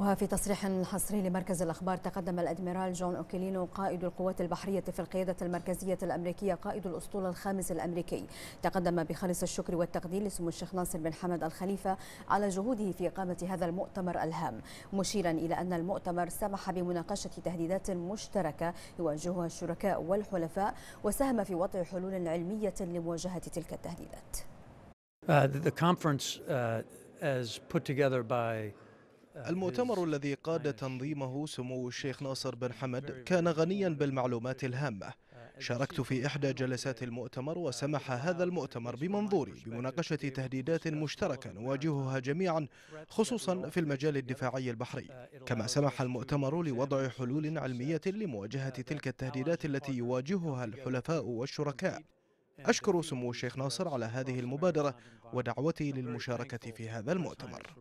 وفي تصريح حصري لمركز الأخبار تقدم الأدميرال جون أوكيلينو قائد القوات البحرية في القيادة المركزية الأمريكية قائد الأسطول الخامس الأمريكي تقدم بخالص الشكر والتقدير لسمو الشيخ ناصر بن حمد الخليفة على جهوده في إقامة هذا المؤتمر الهام مشيرا إلى أن المؤتمر سمح بمناقشة تهديدات مشتركة يواجهها الشركاء والحلفاء وساهم في وضع حلول علمية لمواجهة تلك التهديدات. Uh, the conference uh, as put together by آه، المؤتمر الذي قاد تنظيمه سمو الشيخ ناصر بن حمد كان غنيا uh, بالمعلومات الهامة uh, شاركت في إحدى جلسات uh, المؤتمر وسمح هذا المؤتمر بمنظوري بمناقشة تهديدات مشتركة نواجهها جميعا خصوصا في المجال الدفاعي البحري كما سمح المؤتمر لوضع حلول علمية لمواجهة تلك التهديدات التي يواجهها الحلفاء والشركاء أشكر سمو الشيخ ناصر على هذه المبادرة ودعوتي للمشاركة في هذا المؤتمر